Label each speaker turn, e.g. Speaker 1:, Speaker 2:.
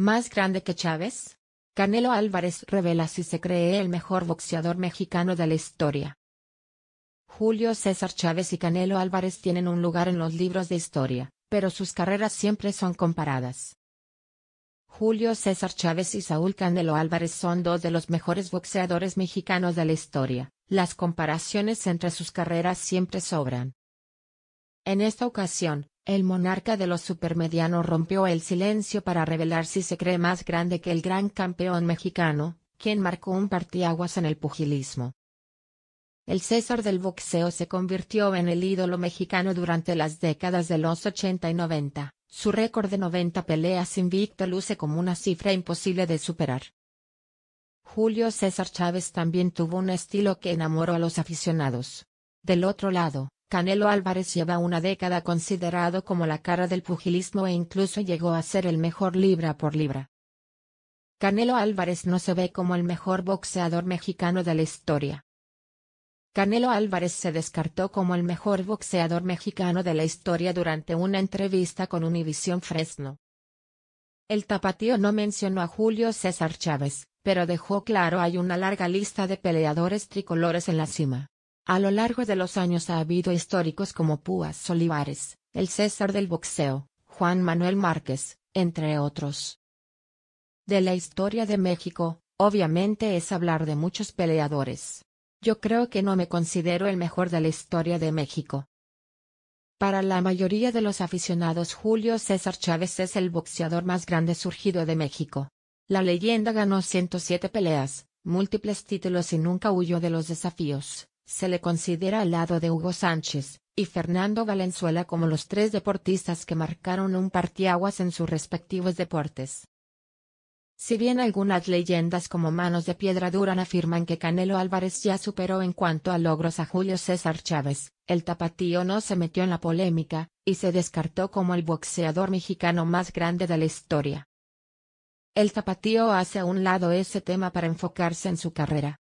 Speaker 1: ¿Más grande que Chávez? Canelo Álvarez revela si se cree el mejor boxeador mexicano de la historia. Julio César Chávez y Canelo Álvarez tienen un lugar en los libros de historia, pero sus carreras siempre son comparadas. Julio César Chávez y Saúl Canelo Álvarez son dos de los mejores boxeadores mexicanos de la historia, las comparaciones entre sus carreras siempre sobran. En esta ocasión, el monarca de los supermedianos rompió el silencio para revelar si se cree más grande que el gran campeón mexicano, quien marcó un partiaguas en el pugilismo. El César del boxeo se convirtió en el ídolo mexicano durante las décadas de los 80 y 90. Su récord de 90 peleas invicto luce como una cifra imposible de superar. Julio César Chávez también tuvo un estilo que enamoró a los aficionados. Del otro lado, Canelo Álvarez lleva una década considerado como la cara del pugilismo e incluso llegó a ser el mejor libra por libra. Canelo Álvarez no se ve como el mejor boxeador mexicano de la historia. Canelo Álvarez se descartó como el mejor boxeador mexicano de la historia durante una entrevista con Univisión Fresno. El tapatío no mencionó a Julio César Chávez, pero dejó claro hay una larga lista de peleadores tricolores en la cima. A lo largo de los años ha habido históricos como Púas Olivares, el César del boxeo, Juan Manuel Márquez, entre otros. De la historia de México, obviamente es hablar de muchos peleadores. Yo creo que no me considero el mejor de la historia de México. Para la mayoría de los aficionados Julio César Chávez es el boxeador más grande surgido de México. La leyenda ganó 107 peleas, múltiples títulos y nunca huyó de los desafíos. Se le considera al lado de Hugo Sánchez y Fernando Valenzuela como los tres deportistas que marcaron un partiaguas en sus respectivos deportes. Si bien algunas leyendas como Manos de Piedra Duran afirman que Canelo Álvarez ya superó en cuanto a logros a Julio César Chávez, el tapatío no se metió en la polémica, y se descartó como el boxeador mexicano más grande de la historia. El tapatío hace a un lado ese tema para enfocarse en su carrera,